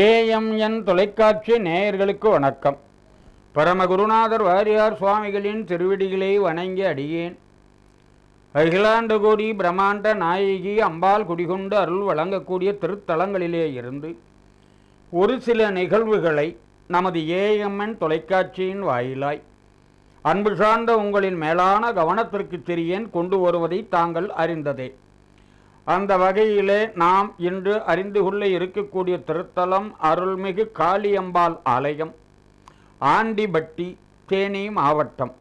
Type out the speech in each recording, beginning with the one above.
AMN தொலைக்காட்சி நேயர்களுக்கு வணக்கம் பரமகுருநாதர் வாரியார் சுவாமிகளின் திருவிடிகளை வணங்கி அடியேன் அகிலாண்டு கோடி பிரம்மாண்ட நாயகி அம்பாள் குடிகொண்டு அருள் வழங்கக்கூடிய திருத்தலங்களிலே இருந்து ஒரு சில நிகழ்வுகளை நமது ஏஎம்என் தொலைக்காட்சியின் வாயிலாய் அன்பு சார்ந்த உங்களின் மேலான கவனத்திற்கு தெரியேன் கொண்டு வருவதை தாங்கள் அறிந்ததே அந்த வகையிலே நாம் இன்று அறிந்து கொள்ள இருக்கக்கூடிய திருத்தலம் அருள்மிகு காளியம்பாள் ஆலயம் ஆண்டிபட்டி தேனி மாவட்டம்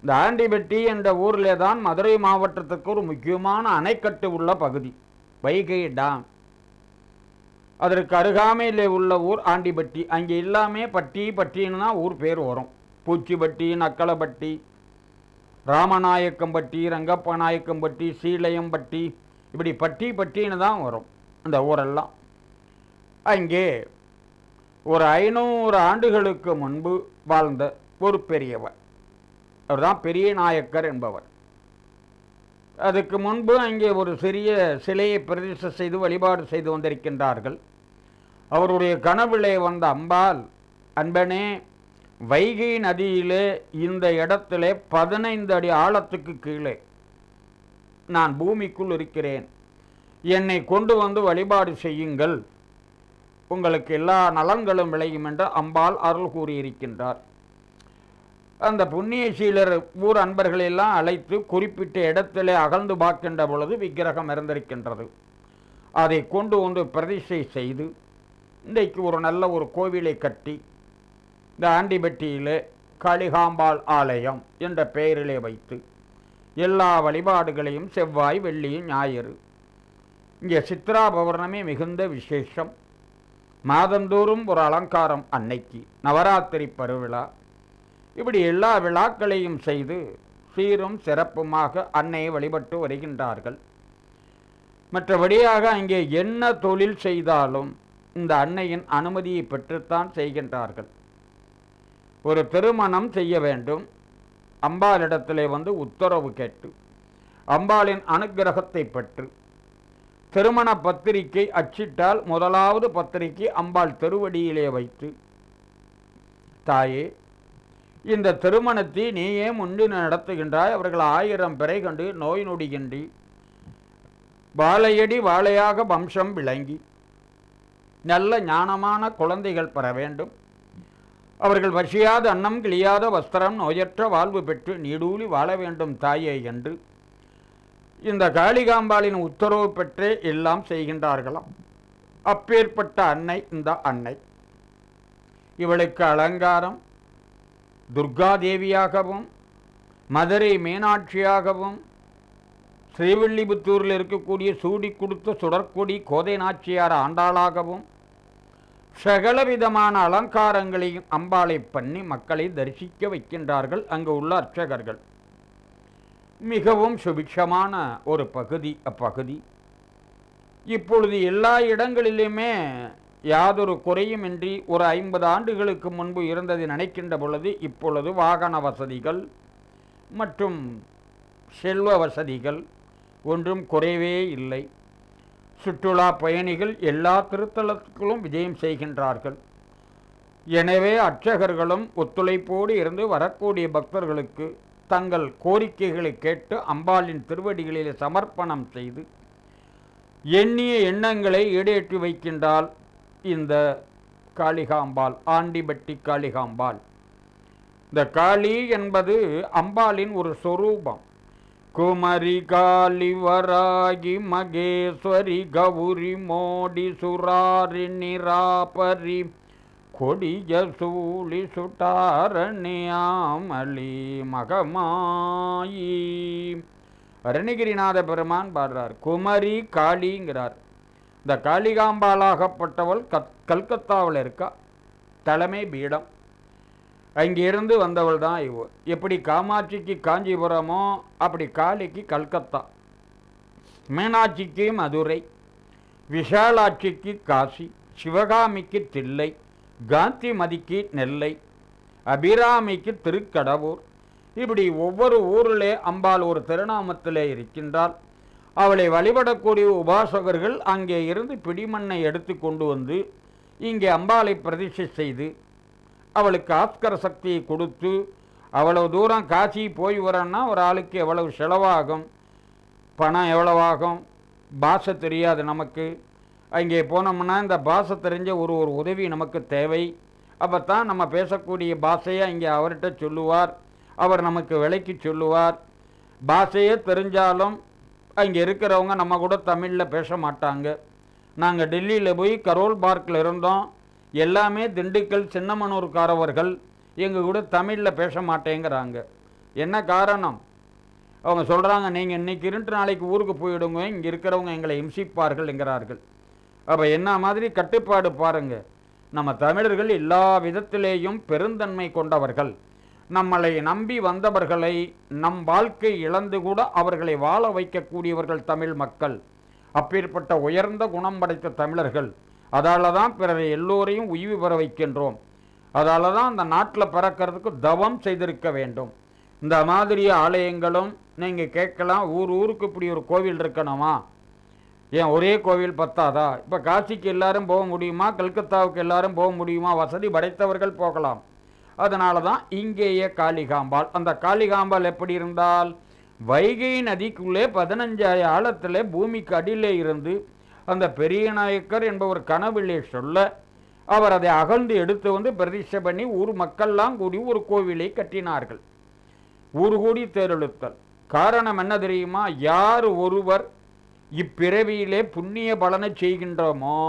இந்த ஆண்டிபட்டி என்ற ஊரிலே தான் மதுரை மாவட்டத்துக்கு ஒரு முக்கியமான அணைக்கட்டு உள்ள பகுதி வைகை டாம் அதற்கு அருகாமையில் உள்ள ஊர் ஆண்டிபட்டி அங்கே எல்லாமே பட்டி தான் ஊர் பேர் வரும் பூச்சிப்பட்டி நக்களப்பட்டி ராமநாயக்கம்பட்டி ரங்கப்பநாயக்கம்பட்டி சீலையம்பட்டி இப்படி பட்டி பட்டின்னு தான் வரும் அந்த ஊரெல்லாம் அங்கே ஒரு ஐநூறு ஆண்டுகளுக்கு முன்பு வாழ்ந்த ஒரு பெரியவர் அவர் தான் பெரிய நாயக்கர் என்பவர் அதுக்கு முன்பு அங்கே ஒரு சிறிய சிலையை பிரதிஷ செய்து வழிபாடு செய்து வந்திருக்கின்றார்கள் அவருடைய கனவிலே வந்த அம்பாள் அன்பனே வைகை நதியிலே இந்த இடத்திலே பதினைந்து அடி ஆழத்துக்கு கீழே நான் பூமிக்குள் இருக்கிறேன் என்னை கொண்டு வந்து வழிபாடு செய்யுங்கள் உங்களுக்கு எல்லா நலன்களும் விளையும் என்று அம்பாள் அருள் கூறியிருக்கின்றார் அந்த புண்ணிய சீலர் ஊர் அன்பர்களெல்லாம் அழைத்து குறிப்பிட்ட இடத்திலே அகழ்ந்து பார்க்கின்ற பொழுது விக்கிரகம் இருந்திருக்கின்றது அதை கொண்டு வந்து பிரதிஷ்டை செய்து இன்றைக்கு ஒரு நல்ல ஒரு கோவிலை கட்டி இந்த ஆண்டிபட்டியிலே காளிகாம்பாள் ஆலயம் என்ற பெயரிலே வைத்து எல்லா வழிபாடுகளையும் செவ்வாய் வெள்ளி ஞாயிறு இங்கே சித்ரா பௌர்ணமி மிகுந்த விசேஷம் மாதந்தோறும் ஒரு அலங்காரம் அன்னைக்கு நவராத்திரி பருவிழா இப்படி எல்லா விழாக்களையும் செய்து சீரும் சிறப்புமாக அன்னையை வழிபட்டு வருகின்றார்கள் மற்றபடியாக அங்கே என்ன தொழில் செய்தாலும் இந்த அன்னையின் அனுமதியை பெற்றுத்தான் செய்கின்றார்கள் ஒரு திருமணம் செய்ய வேண்டும் அம்பாளிடத்திலே வந்து உத்தரவு கேட்டு அம்பாளின் அனுகிரகத்தை பெற்று திருமண பத்திரிகை அச்சிட்டால் முதலாவது பத்திரிகை அம்பாள் திருவடியிலே வைத்து தாயே இந்த திருமணத்தை நீயே முன்னு நடத்துகின்றாய் அவர்கள் ஆயிரம் பிறை கண்டு நோய் நொடிகின்றி வாழையடி வாழையாக வம்சம் விளங்கி நல்ல ஞானமான குழந்தைகள் பெற வேண்டும் அவர்கள் வசியாத அன்னம் கிளியாத வஸ்திரம் நோயற்ற வாழ்வு பெற்று நீடூலி வாழ வேண்டும் தாயே என்று இந்த காளிகாம்பாளின் உத்தரவு பெற்றே எல்லாம் செய்கின்றார்களாம் அப்பேற்பட்ட அன்னை இந்த அன்னை இவளுக்கு அலங்காரம் துர்காதேவியாகவும் மதுரை மீனாட்சியாகவும் ஸ்ரீவில்லிபுத்தூரில் இருக்கக்கூடிய சூடி கொடுத்த சுடற்கொடி கோதை நாச்சியார் ஆண்டாளாகவும் சகலவிதமான அலங்காரங்களையும் அம்பாளை பண்ணி மக்களை தரிசிக்க வைக்கின்றார்கள் அங்கு உள்ள அர்ச்சகர்கள் மிகவும் சுபிக்ஷமான ஒரு பகுதி அப்பகுதி இப்பொழுது எல்லா இடங்களிலுமே யாதொரு குறையுமின்றி ஒரு ஐம்பது ஆண்டுகளுக்கு முன்பு இருந்தது நினைக்கின்ற பொழுது இப்பொழுது வாகன வசதிகள் மற்றும் செல்வ வசதிகள் ஒன்றும் குறைவே இல்லை சுற்றுலா பயணிகள் எல்லா திருத்தலத்துக்களும் விஜயம் செய்கின்றார்கள் எனவே அர்ச்சகர்களும் ஒத்துழைப்போடு இருந்து வரக்கூடிய பக்தர்களுக்கு தங்கள் கோரிக்கைகளை கேட்டு அம்பாளின் திருவடிகளில் சமர்ப்பணம் செய்து எண்ணிய எண்ணங்களை ஈடேற்றி வைக்கின்றால் இந்த காளிகாம்பாள் ஆண்டிபட்டி காளிகாம்பாள் இந்த காளி என்பது அம்பாளின் ஒரு சொரூபம் குமரி ಗಾಲಿವರಾಗಿ மகேஸ்வரி கௌரி மோடி சுராரி நிராபரி கொடிய சூழி சுட்டாரணியாமலி மகமாயி அருணகிரிநாத பெருமான் பாடுறார் குமரி காளிங்கிறார் இந்த காளிகாம்பாலாகப்பட்டவள் கத் கல்கத்தாவில் இருக்கா தலைமை பீடம் அங்கிருந்து வந்தவள் தான் இவ எப்படி காமாட்சிக்கு காஞ்சிபுரமோ அப்படி காளிக்கு கல்கத்தா மீனாட்சிக்கு மதுரை விஷாலாட்சிக்கு காசி சிவகாமிக்கு தில்லை காந்திமதிக்கு நெல்லை அபிராமிக்கு திருக்கடவுர் இப்படி ஒவ்வொரு ஊரிலே அம்பாள் ஒரு திருநாமத்திலே இருக்கின்றாள் அவளை வழிபடக்கூடிய உபாசகர்கள் அங்கே இருந்து பிடிமண்ணை எடுத்து கொண்டு வந்து இங்கே அம்பாளை பிரதிஷ்டை செய்து அவளுக்கு ஆஸ்கர சக்தியை கொடுத்து அவ்வளவு தூரம் காசி போய் வரேன்னா ஒரு ஆளுக்கு எவ்வளவு செலவாகும் பணம் எவ்வளவாகும் பாஷை தெரியாது நமக்கு அங்கே போனோம்னா இந்த பாஷை தெரிஞ்ச ஒரு ஒரு உதவி நமக்கு தேவை அப்போ தான் நம்ம பேசக்கூடிய பாஷையை இங்கே அவர்கிட்ட சொல்லுவார் அவர் நமக்கு விலைக்கு சொல்லுவார் பாஷையே தெரிஞ்சாலும் அங்கே இருக்கிறவங்க நம்ம கூட தமிழில் பேச மாட்டாங்க நாங்கள் டெல்லியில் போய் கரோல் பார்க்கில் இருந்தோம் எல்லாமே திண்டுக்கல் சின்னமனூர்காரவர்கள் எங்கள் கூட தமிழில் பேச மாட்டேங்கிறாங்க என்ன காரணம் அவங்க சொல்கிறாங்க நீங்கள் இன்றைக்கி இருட்டு நாளைக்கு ஊருக்கு போயிடுங்க இங்கே இருக்கிறவங்க எங்களை இம்சிப்பார்கள் என்கிறார்கள் அப்போ என்ன மாதிரி கட்டுப்பாடு பாருங்கள் நம்ம தமிழர்கள் எல்லா விதத்திலேயும் பெருந்தன்மை கொண்டவர்கள் நம்மளை நம்பி வந்தவர்களை நம் வாழ்க்கை இழந்து கூட அவர்களை வாழ வைக்கக்கூடியவர்கள் தமிழ் மக்கள் அப்பேற்பட்ட உயர்ந்த குணம் படைத்த தமிழர்கள் அதால் தான் எல்லோரையும் உய்வு பெற வைக்கின்றோம் அதால் தான் அந்த நாட்டில் பிறக்கிறதுக்கு தவம் செய்திருக்க வேண்டும் இந்த மாதிரி ஆலயங்களும் நீங்கள் கேட்கலாம் ஊர் ஊருக்கு இப்படி ஒரு கோவில் இருக்கணுமா ஏன் ஒரே கோவில் பத்தாதா இப்போ காசிக்கு எல்லாரும் போக முடியுமா கல்கத்தாவுக்கு எல்லாரும் போக முடியுமா வசதி படைத்தவர்கள் போகலாம் அதனால தான் இங்கேயே காளிகாம்பால் அந்த காளிகாம்பால் எப்படி இருந்தால் வைகை நதிக்குள்ளே பதினஞ்சாயிரம் ஆழத்தில் பூமிக்கு அடியிலே இருந்து அந்த பெரிய நாயக்கர் என்பவர் கனவிலே சொல்ல அவர் அதை அகழ்ந்து எடுத்து வந்து பிரதிஷ்டை பண்ணி ஊர் மக்கள்லாம் கூடி ஒரு கோவிலை கட்டினார்கள் ஊர் கூடி தேரெழுத்தல் காரணம் என்ன தெரியுமா யார் ஒருவர் இப்பிறவியிலே புண்ணிய பலனை செய்கின்றோமோ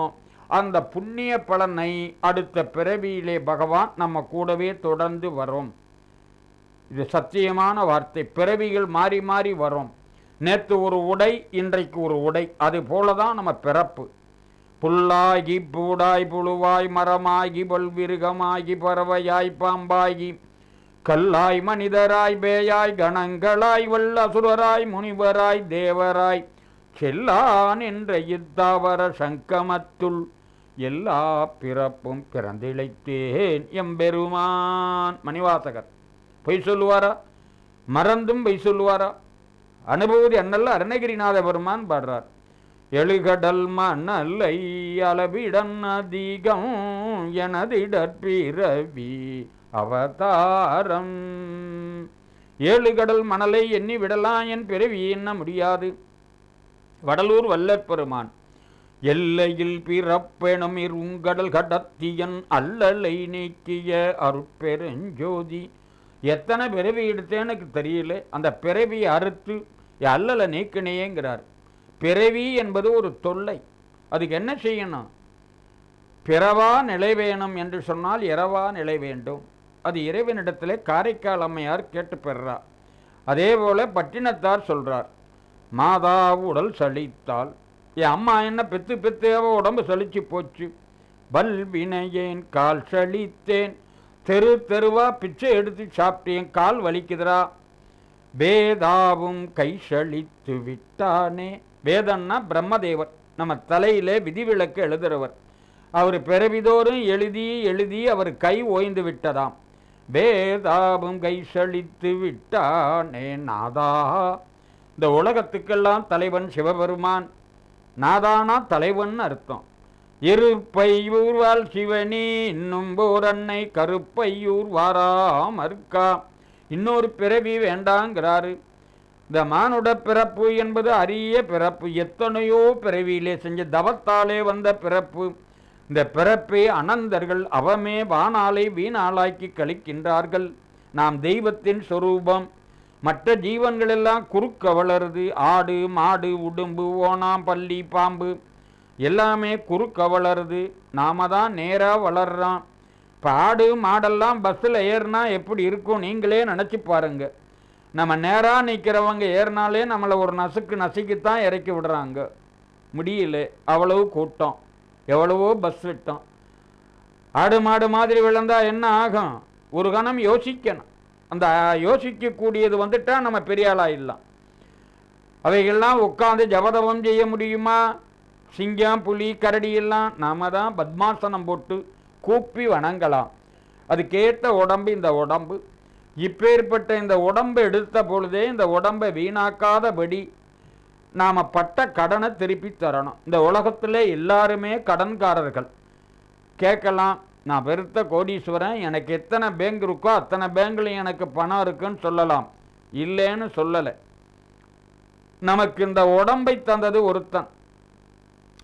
அந்த புண்ணிய பலனை அடுத்த பிறவியிலே பகவான் நம்ம கூடவே தொடர்ந்து வரும் இது சத்தியமான வார்த்தை பிறவிகள் மாறி மாறி வரும் நேற்று ஒரு உடை இன்றைக்கு ஒரு உடை அது போல தான் நம்ம பிறப்பு புல்லாகி பூடாய் புழுவாய் மரமாகி பல்விருகமாகி பறவையாய் பாம்பாகி கல்லாய் மனிதராய் பேயாய் கணங்களாய் வல்லசுரராய் முனிவராய் தேவராய் செல்லான் என்ற இத்தாவர சங்கமத்துள் எல்லா பிறப்பும் பிறந்திழைத்தேன் எம்பெருமான் மணிவாசகர் பொய் சொல்லுவாரா மறந்தும் பொய் சொல்லுவாரா அனுபூதி அண்ணல்ல அருணகிரிநாத பெருமான் பாடுறார் எழுகடல் மணலை அளவிடன் அதிகம் எனதிடற்பிறவி அவதாரம் ஏழுகடல் மணலை எண்ணி விடலாம் என் பிறவி என்ன முடியாது வடலூர் வல்லற்பெருமான் எல்லையில் பிறப்பெனும் இருங்கடல் கடத்தியன் அல்லலை நீக்கிய அருட்பெருஞ்சோதி எத்தனை பிறவி எடுத்தேன்னு தெரியல அந்த பிறவியை அறுத்து அல்லலை நீக்கினேங்கிறார் பிறவி என்பது ஒரு தொல்லை அதுக்கு என்ன செய்யணும் பிறவா நிலை வேணும் என்று சொன்னால் இரவா நிலை வேண்டும் அது இறைவனிடத்திலே காரைக்கால் அம்மையார் கேட்டு பெறார் அதே போல் பட்டினத்தார் சொல்கிறார் மாதா உடல் சளித்தால் என் அம்மா என்ன பெத்து பெத்தேவோ உடம்பு சளிச்சு போச்சு பல்வினையேன் கால் சளித்தேன் தெரு தெருவா பிச்சை எடுத்து சாப்பிட்டேன் கால் வலிக்குதுரா வேதாவும் கை விட்டானே வேதன்னா பிரம்மதேவர் நம்ம தலையிலே விதிவிலக்கு எழுதுறவர் அவர் பிறவிதோறும் எழுதி எழுதி அவர் கை ஓய்ந்து விட்டதாம் வேதாவும் கை சளித்து விட்டானே நாதா இந்த உலகத்துக்கெல்லாம் தலைவன் சிவபெருமான் நாதானா தலைவன் அர்த்தம் இருப்பையூர்வாள் சிவனி இன்னும் போரன்னை கருப்பையூர் வாராம் அறுக்கா இன்னொரு பிறவி வேண்டாங்கிறாரு இந்த மானுட பிறப்பு என்பது அரிய பிறப்பு எத்தனையோ பிறவியிலே செஞ்ச தவத்தாலே வந்த பிறப்பு இந்த பிறப்பே அனந்தர்கள் அவமே வானாலை வீணாளாக்கி கழிக்கின்றார்கள் நாம் தெய்வத்தின் சொரூபம் மற்ற ஜீவன்களெல்லாம் குறுக்க வளருது ஆடு மாடு உடும்பு ஓனாம் பள்ளி பாம்பு எல்லாமே குறுக்க வளருது நாம தான் நேராக வளர்றான் பாடு மாடெல்லாம் பஸ்ஸில் ஏறினா எப்படி இருக்கும் நீங்களே நினச்சி பாருங்க நம்ம நேராக நிற்கிறவங்க ஏறினாலே நம்மளை ஒரு நசுக்கு நசுக்கித்தான் இறக்கி விடுறாங்க முடியல அவ்வளவு கூட்டம் எவ்வளவோ பஸ் விட்டோம் ஆடு மாடு மாதிரி விழுந்தால் என்ன ஆகும் ஒரு கணம் யோசிக்கணும் அந்த யோசிக்கக்கூடியது வந்துட்டால் நம்ம பெரிய ஆளாகிடலாம் அவைகள்லாம் உட்காந்து ஜபதவம் செய்ய முடியுமா சிங்கம் புலி கரடி எல்லாம் நாம தான் பத்மாசனம் போட்டு கூப்பி வணங்கலாம் அது கேட்ட உடம்பு இந்த உடம்பு இப்பேற்பட்ட இந்த உடம்பு எடுத்த பொழுதே இந்த உடம்பை வீணாக்காதபடி நாம் பட்ட கடனை திருப்பி தரணும் இந்த உலகத்தில் எல்லாருமே கடன்காரர்கள் கேட்கலாம் நான் பெருத்த கோடீஸ்வரன் எனக்கு எத்தனை பேங்க் இருக்கோ அத்தனை பேங்க்லையும் எனக்கு பணம் இருக்குன்னு சொல்லலாம் இல்லைன்னு சொல்லலை நமக்கு இந்த உடம்பை தந்தது ஒருத்தன்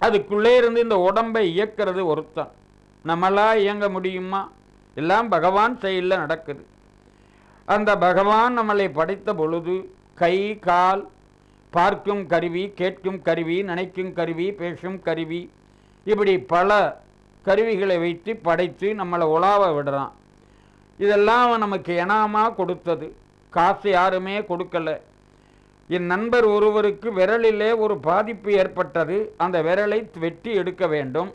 அதுக்குள்ளே இருந்து இந்த உடம்பை இயக்கிறது ஒருத்தன் நம்மளா இயங்க முடியுமா எல்லாம் பகவான் செயலில் நடக்குது அந்த பகவான் நம்மளை படைத்த பொழுது கை கால் பார்க்கும் கருவி கேட்கும் கருவி நினைக்கும் கருவி பேசும் கருவி இப்படி பல கருவிகளை வைத்து படைத்து நம்மளை உலாவ விடுறான் இதெல்லாம் நமக்கு இனாமாக கொடுத்தது காசு யாருமே கொடுக்கலை என் நண்பர் ஒருவருக்கு விரலிலே ஒரு பாதிப்பு ஏற்பட்டது அந்த விரலை வெட்டி எடுக்க வேண்டும்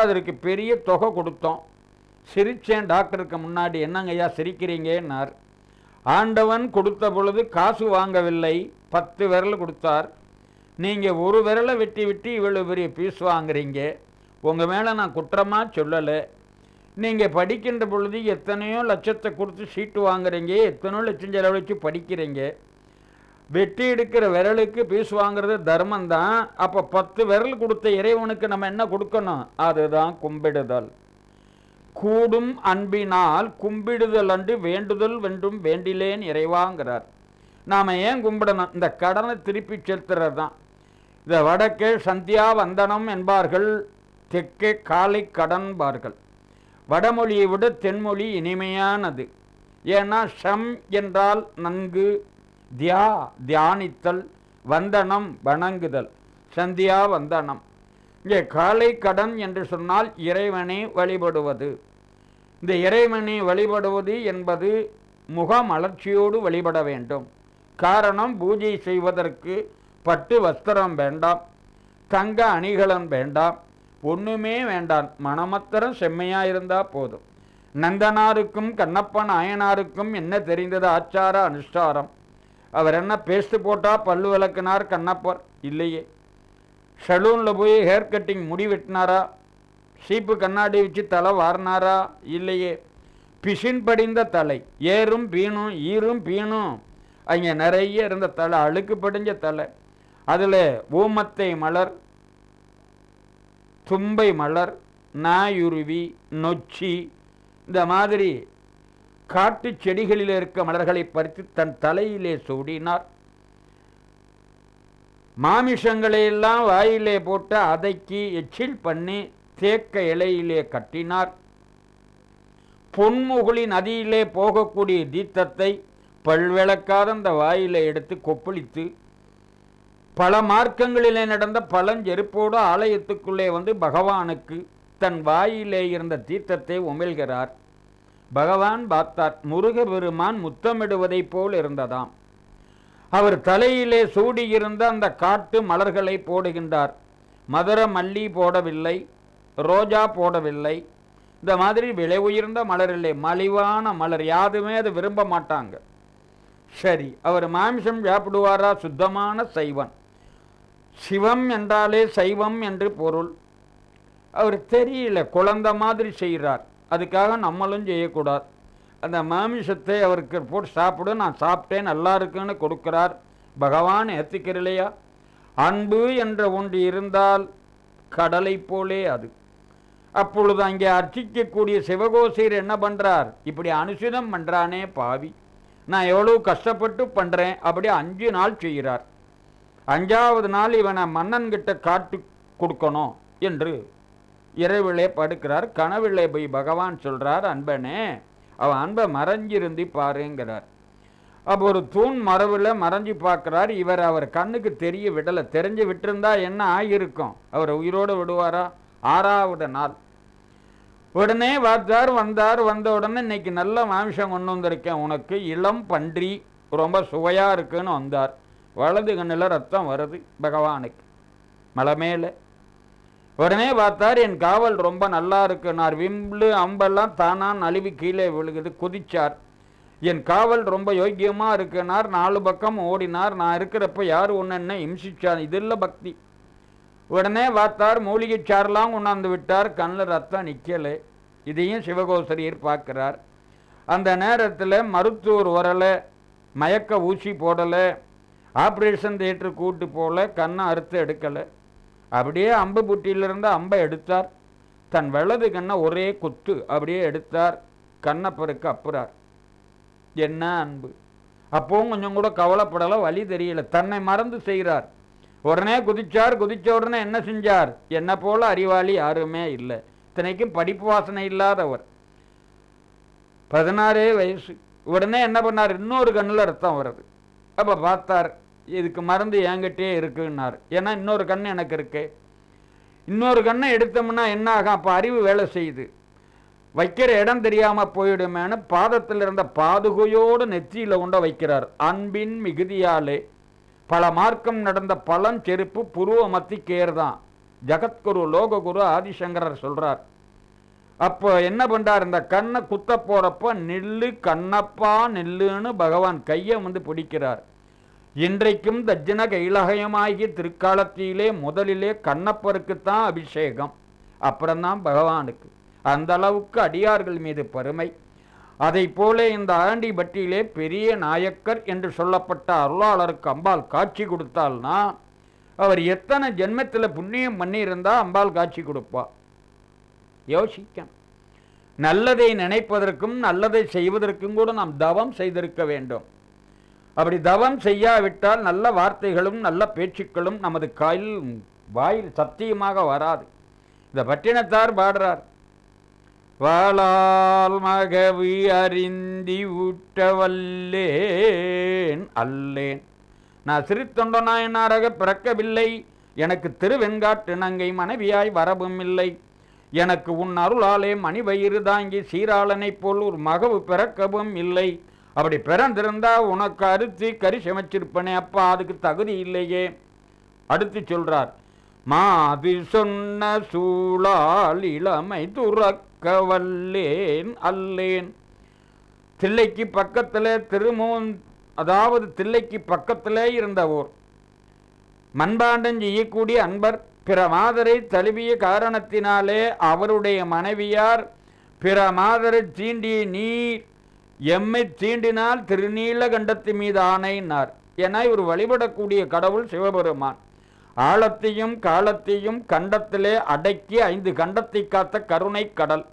அதற்கு பெரிய தொகை கொடுத்தோம் சிரித்தேன் டாக்டருக்கு முன்னாடி என்னங்க ஐயா சிரிக்கிறீங்கன்னார் ஆண்டவன் கொடுத்த பொழுது காசு வாங்கவில்லை பத்து விரல் கொடுத்தார் நீங்கள் ஒரு விரலை வெட்டி விட்டு இவ்வளோ பெரிய பீஸ் வாங்குறீங்க உங்கள் மேலே நான் குற்றமாக சொல்லலை நீங்கள் படிக்கின்ற பொழுது எத்தனையோ லட்சத்தை கொடுத்து சீட்டு வாங்குறீங்க எத்தனையோ லட்சம் செலவழித்து படிக்கிறீங்க வெட்டி எடுக்கிற விரலுக்கு பீஸ் வாங்குறது தர்மம் தான் அப்போ பத்து விரல் கொடுத்த இறைவனுக்கு நம்ம என்ன கொடுக்கணும் அதுதான் கும்பிடுதல் கூடும் அன்பினால் கும்பிடுதல் அன்று வேண்டுதல் வென்றும் வேண்டிலேன் இறைவாங்கிறார் நாம் ஏன் கும்பிடணும் இந்த கடனை திருப்பி செலுத்துறது தான் இந்த வடக்கே சந்தியா வந்தனம் என்பார்கள் தெற்கே காலை கடன்பார்கள் வடமொழியை விட தென்மொழி இனிமையானது ஏன்னா ஷம் என்றால் நன்கு தியா தியானித்தல் வந்தனம் வணங்குதல் சந்தியா வந்தனம் இங்கே காலை கடன் என்று சொன்னால் இறைவனை வழிபடுவது இந்த இறைவனை வழிபடுவது என்பது முகமலர்ச்சியோடு வழிபட வேண்டும் காரணம் பூஜை செய்வதற்கு பட்டு வஸ்திரம் வேண்டாம் தங்க அணிகலன் வேண்டாம் ஒன்றுமே வேண்டாம் மனமத்திரம் செம்மையாக இருந்தால் போதும் நந்தனாருக்கும் கண்ணப்பன் ஆயனாருக்கும் என்ன தெரிந்தது ஆச்சார அனுஷ்டாரம் அவர் என்ன பேஸ்ட்டு போட்டால் பல்லு விளக்குனார் கண்ணப்பர் இல்லையே சலூனில் போய் ஹேர் கட்டிங் முடி வெட்டினாரா சீப்பு கண்ணாடி வச்சு தலை வாரினாரா இல்லையே பிசின் படிந்த தலை ஏறும் பீணும் ஈரும் பீணும் அங்கே நிறைய இருந்த தலை அழுக்கு படிஞ்ச தலை அதில் ஊமத்தை மலர் தும்பை மலர் நாயுருவி நொச்சி இந்த மாதிரி காட்டு செடிகளில் இருக்க மலர்களை பறித்து தன் தலையிலே சூடினார் மாமிஷங்களையெல்லாம் வாயிலே போட்டு அதைக்கு எச்சில் பண்ணி தேக்க இலையிலே கட்டினார் பொன்முகுளி நதியிலே போகக்கூடிய தீர்த்தத்தை பல்விளக்காத அந்த வாயில எடுத்து கொப்பளித்து பல மார்க்கங்களிலே நடந்த பழஞ்செருப்போடு ஆலயத்துக்குள்ளே வந்து பகவானுக்கு தன் வாயிலே இருந்த தீர்த்தத்தை உமிழ்கிறார் பகவான் பார்த்தார் முருக பெருமான் முத்தமிடுவதைப் போல் இருந்ததாம் அவர் தலையிலே சூடியிருந்த அந்த காட்டு மலர்களை போடுகின்றார் மதுர மல்லி போடவில்லை ரோஜா போடவில்லை இந்த மாதிரி விலை உயர்ந்த மலர் இல்லை மலிவான மலர் யாருமே அது விரும்ப மாட்டாங்க சரி அவர் மாம்சம் சாப்பிடுவாரா சுத்தமான சைவன் சிவம் என்றாலே சைவம் என்று பொருள் அவர் தெரியல குழந்த மாதிரி செய்கிறார் அதுக்காக நம்மளும் செய்யக்கூடாது அந்த மாமிசத்தை அவருக்கு போட்டு சாப்பிடும் நான் சாப்பிட்டேன் நல்லா இருக்குன்னு கொடுக்கிறார் பகவான் ஏற்றுக்கிறலையா அன்பு என்ற ஒன்று இருந்தால் கடலை போலே அது அப்பொழுது அங்கே அர்ச்சிக்கக்கூடிய சிவகோசியர் என்ன பண்ணுறார் இப்படி அனுசிதம் பண்ணுறானே பாவி நான் எவ்வளோ கஷ்டப்பட்டு பண்ணுறேன் அப்படி அஞ்சு நாள் செய்கிறார் அஞ்சாவது நாள் இவனை மன்னன்கிட்ட காட்டு கொடுக்கணும் என்று இரவிலே படுக்கிறார் கனவிலே போய் பகவான் சொல்கிறார் அன்பனே அவன் அன்பை மறைஞ்சிருந்து பாருங்கிறார் அப்போ ஒரு தூண் மரவில் மறைஞ்சு பார்க்குறார் இவர் அவர் கண்ணுக்கு தெரிய விடலை தெரிஞ்சு விட்டுருந்தா என்ன ஆகியிருக்கும் அவர் உயிரோடு விடுவாரா ஆறாவது நாள் உடனே வார்த்தார் வந்தார் வந்த உடனே இன்னைக்கு நல்ல மாம்சம் கொண்டு வந்திருக்கேன் உனக்கு இளம் பன்றி ரொம்ப சுவையாக இருக்குன்னு வந்தார் வலது கண்ணில் ரத்தம் வருது பகவானுக்கு மலை மேலே உடனே பார்த்தார் என் காவல் ரொம்ப நல்லா இருக்குனார் விம்பு அம்பெல்லாம் தானா நழுவி கீழே விழுகுது குதிச்சார் என் காவல் ரொம்ப யோக்கியமாக இருக்குனார் நாலு பக்கம் ஓடினார் நான் இருக்கிறப்ப யார் ஒன்று என்ன இம்சிச்சார் இது இல்லை பக்தி உடனே பார்த்தார் மூலிகை சார்லாம் கொண்டாந்து விட்டார் கண்ணில் ரத்தம் நிற்கலை இதையும் சிவகோசரியர் பார்க்குறார் அந்த நேரத்தில் மருத்துவர் வரலை மயக்க ஊசி போடலை ஆப்ரேஷன் தேட்டருக்கு கூட்டு போகல கண்ணை அறுத்து எடுக்கலை அப்படியே அம்பு புட்டியிலிருந்து அம்பை எடுத்தார் தன் வலது கண்ணை ஒரே குத்து அப்படியே எடுத்தார் கண்ணை அப்புறார் என்ன அன்பு அப்போவும் கொஞ்சம் கூட கவலைப்படலை வழி தெரியல தன்னை மறந்து செய்கிறார் உடனே குதிச்சார் குதிச்ச உடனே என்ன செஞ்சார் என்ன போல அறிவாளி யாருமே இல்லை இத்தனைக்கும் படிப்பு வாசனை இல்லாதவர் பதினாறே வயசு உடனே என்ன பண்ணார் இன்னொரு கண்ணில் ரத்தம் வருது அப்போ பார்த்தார் இதுக்கு மருந்து என்கிட்டயே இருக்குன்னார் ஏன்னா இன்னொரு கண் எனக்கு இருக்கு இன்னொரு கண்ணை எடுத்தோம்னா என்ன ஆகும் அப்போ அறிவு வேலை செய்யுது வைக்கிற இடம் தெரியாமல் போயிடுமேனு பாதத்தில் இருந்த பாதுகையோடு நெற்றியில் கொண்ட வைக்கிறார் அன்பின் மிகுதியாலே பல மார்க்கம் நடந்த பலன் செருப்பு புருவ மத்தி தான் ஜகத்குரு லோககுரு ஆதிசங்கரர் சொல்கிறார் அப்போ என்ன பண்ணுறார் இந்த கண்ணை குத்த போகிறப்ப நெல்லு கண்ணப்பா நெல்லுன்னு பகவான் கையை வந்து பிடிக்கிறார் இன்றைக்கும் தஜ்ஜன கைலகயமாகி திருக்காலத்திலே முதலிலே கண்ணப்பருக்குத்தான் அபிஷேகம் அப்புறம்தான் பகவானுக்கு அந்த அளவுக்கு அடியார்கள் மீது பருமை அதை போல இந்த ஆண்டிபட்டியிலே பெரிய நாயக்கர் என்று சொல்லப்பட்ட அருளாளருக்கு அம்பாள் காட்சி கொடுத்தால்னா அவர் எத்தனை ஜென்மத்தில் புண்ணியம் பண்ணியிருந்தால் அம்பாள் காட்சி கொடுப்பா யோசிக்கணும் நல்லதை நினைப்பதற்கும் நல்லதை செய்வதற்கும் கூட நாம் தவம் செய்திருக்க வேண்டும் அப்படி தவம் செய்யாவிட்டால் நல்ல வார்த்தைகளும் நல்ல பேச்சுக்களும் நமது காயில் வாயில் சத்தியமாக வராது இந்த பட்டினத்தார் பாடுறார் வாழால் மகவி அறிந்தி ஊட்டவல்லேன் அல்லேன் நான் சிறுத்தொண்டனாயனாராக பிறக்கவில்லை எனக்கு திருவெண்காட்டினங்கை மனைவியாய் வரவும் இல்லை எனக்கு உன் அருளாலே மணிவயிறு தாங்கி சீராளனைப் போல் ஒரு மகவு பிறக்கவும் இல்லை அப்படி பிறந்திருந்தா உனக்கு அறுத்து கறி சமைச்சிருப்பனே அப்பா அதுக்கு தகுதி இல்லையே அடுத்து சொல்றார் மாதி சொன்ன சூழால் இளமை துறக்கவல்லேன் அல்லேன் தில்லைக்கு பக்கத்தில் திருமூன் அதாவது தில்லைக்கு பக்கத்தில் இருந்த ஊர் மண்பாண்டம் செய்யக்கூடிய அன்பர் பிற மாதரை தழுவிய காரணத்தினாலே அவருடைய மனைவியார் பிற மாதரை தீண்டிய நீர் எம்மை தீண்டினால் திருநீலகண்டத்து மீது ஆணையினார் என இவர் வழிபடக்கூடிய கடவுள் சிவபெருமான் ஆழத்தையும் காலத்தையும் கண்டத்திலே அடக்கி ஐந்து கண்டத்தை காத்த கருணை கடல்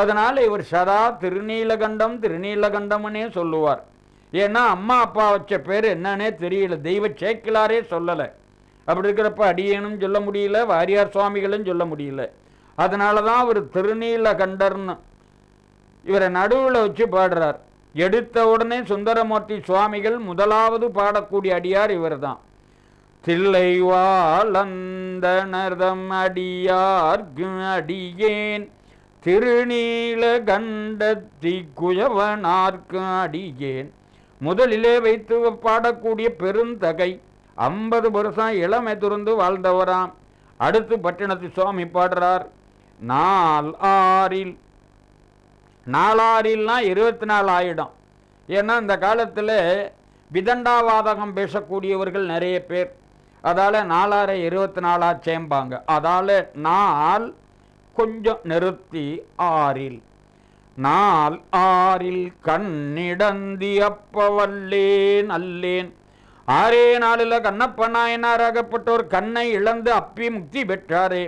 அதனால் இவர் சதா திருநீலகண்டம் திருநீலகண்டம்னே சொல்லுவார் ஏன்னா அம்மா அப்பா வச்ச பேர் என்னன்னே தெரியல தெய்வ சேக்கிலாரே சொல்லலை அப்படி இருக்கிறப்ப அடியேனும் சொல்ல முடியல வாரியார் சுவாமிகளும் சொல்ல முடியல அதனால தான் அவர் திருநீலகண்டர்னு இவரை நடுவில் வச்சு பாடுறார் எடுத்த உடனே சுந்தரமூர்த்தி சுவாமிகள் முதலாவது பாடக்கூடிய அடியார் இவர் தான் தில்லை வாழந்தனர்தம் அடியார் அடியேன் திருநீல கண்டத்தி குயவனார்க்கு அடியேன் முதலிலே வைத்து பாடக்கூடிய பெருந்தகை ஐம்பது வருஷம் இளமை துறந்து வாழ்ந்தவராம் அடுத்து பட்டினத்து சுவாமி பாடுறார் நாள் ஆறில் நாலாறில்னா இருபத்தி நாலு ஆயிடும் ஏன்னா இந்த காலத்தில் விதண்டாவாதகம் பேசக்கூடியவர்கள் நிறைய பேர் அதால் நாலாறு இருபத்தி நாலாக சேம்பாங்க அதால் நாள் கொஞ்சம் நிறுத்தி ஆறில் நாள் ஆறில் கண்ணிடந்தி அப்பவல்லேன் அல்லேன் ஆறே நாளில் கண்ணப்ப நாயனார் அகப்பட்டோர் கண்ணை இழந்து அப்பி முக்தி பெற்றாரே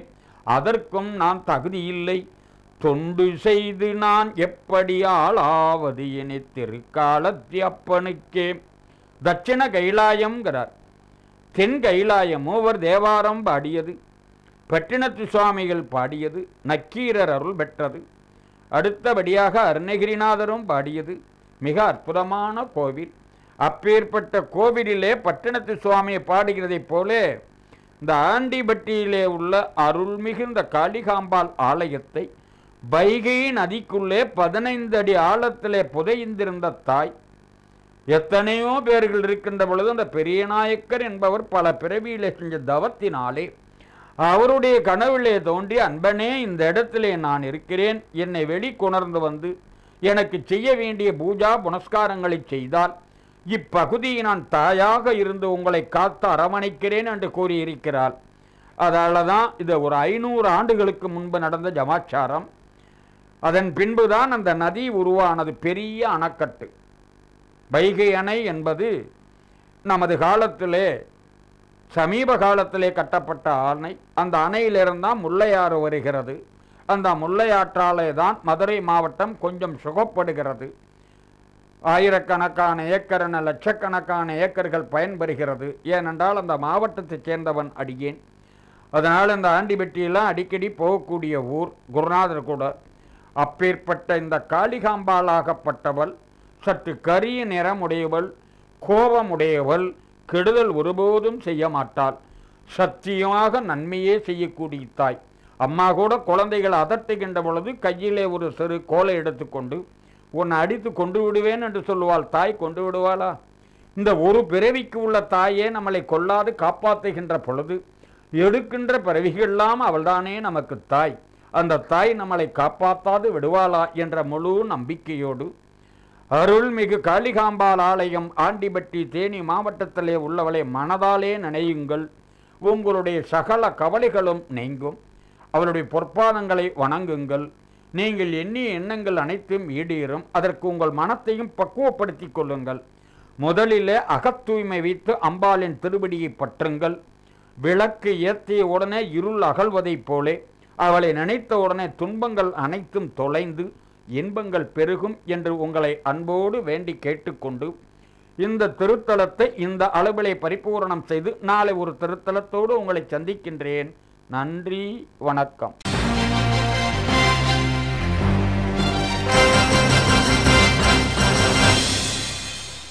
அதற்கும் நான் தகுதியில்லை தொண்டு செய்து நான் எப்படி ஆளாவது இனி திருக்காலத்தி அப்பனுக்கே தட்சிண கைலாயம்ங்கிறார் தென் கைலாயம் மூவர் தேவாரம் பாடியது பட்டினத்து சுவாமிகள் பாடியது நக்கீரர் அருள் பெற்றது அடுத்தபடியாக அருணகிரிநாதரும் பாடியது மிக அற்புதமான கோவில் அப்பேற்பட்ட கோவிலிலே பட்டினத்து சுவாமியை பாடுகிறதைப் போலே இந்த ஆண்டிபட்டியிலே உள்ள அருள் மிகுந்த காளிகாம்பாள் ஆலயத்தை வைகை நதிக்குள்ளே பதினைந்து அடி ஆழத்திலே புதைந்திருந்த தாய் எத்தனையோ பேர்கள் இருக்கின்ற பொழுது அந்த பெரிய நாயக்கர் என்பவர் பல பிறவியிலே செஞ்ச தவத்தினாலே அவருடைய கனவிலே தோன்றி அன்பனே இந்த இடத்திலே நான் இருக்கிறேன் என்னை வெளிக்கொணர்ந்து வந்து எனக்கு செய்ய வேண்டிய பூஜா புனஸ்காரங்களை செய்தால் இப்பகுதியை நான் தாயாக இருந்து உங்களை காத்து அரவணைக்கிறேன் என்று கூறியிருக்கிறாள் அதால தான் இது ஒரு ஐநூறு ஆண்டுகளுக்கு முன்பு நடந்த ஜமாச்சாரம் அதன் பின்புதான் அந்த நதி உருவானது பெரிய அணக்கட்டு வைகை அணை என்பது நமது காலத்திலே சமீப காலத்திலே கட்டப்பட்ட அணை அந்த அணையிலிருந்தான் முல்லையாறு வருகிறது அந்த முல்லையாற்றாலே தான் மதுரை மாவட்டம் கொஞ்சம் சுகப்படுகிறது ஆயிரக்கணக்கான ஏக்கர் என லட்சக்கணக்கான ஏக்கர்கள் பயன்பெறுகிறது ஏனென்றால் அந்த மாவட்டத்தைச் சேர்ந்தவன் அடியேன் அதனால் இந்த ஆண்டிபெட்டியெல்லாம் அடிக்கடி போகக்கூடிய ஊர் குருநாதர் கூட அப்பேற்பட்ட இந்த காளிகாம்பாளாகப்பட்டவள் சற்று கரிய நிறமுடையவள் கோபமுடையவள் கெடுதல் ஒருபோதும் செய்ய மாட்டாள் சத்தியமாக நன்மையே செய்யக்கூடிய தாய் அம்மா கூட குழந்தைகள் அதட்டுகின்ற பொழுது கையிலே ஒரு சிறு கோலை எடுத்துக்கொண்டு உன்னை அடித்து கொண்டு விடுவேன் என்று சொல்லுவாள் தாய் கொண்டு விடுவாளா இந்த ஒரு பிறவிக்கு உள்ள தாயே நம்மளை கொல்லாது காப்பாற்றுகின்ற பொழுது எடுக்கின்ற பிறவிகள்லாம் அவள்தானே நமக்கு தாய் அந்த தாய் நம்மளை காப்பாற்றாது விடுவாளா என்ற முழு நம்பிக்கையோடு அருள்மிகு காளிகாம்பால் ஆலயம் ஆண்டிபட்டி தேனி மாவட்டத்திலே உள்ளவளை மனதாலே நினையுங்கள் உங்களுடைய சகல கவலைகளும் நீங்கும் அவளுடைய பொற்பாதங்களை வணங்குங்கள் நீங்கள் எண்ணிய எண்ணங்கள் அனைத்தும் ஈடேறும் அதற்கு உங்கள் மனத்தையும் பக்குவப்படுத்தி கொள்ளுங்கள் முதலிலே அகத்தூய்மை வைத்து அம்பாளின் திருவடியை பற்றுங்கள் விளக்கு ஏற்றிய உடனே இருள் அகழ்வதைப் போலே அவளை நினைத்த உடனே துன்பங்கள் அனைத்தும் தொலைந்து இன்பங்கள் பெருகும் என்று உங்களை அன்போடு வேண்டி கேட்டுக்கொண்டு இந்த திருத்தலத்தை இந்த அளவிலே பரிபூரணம் செய்து நாளை ஒரு திருத்தலத்தோடு உங்களை சந்திக்கின்றேன் நன்றி வணக்கம்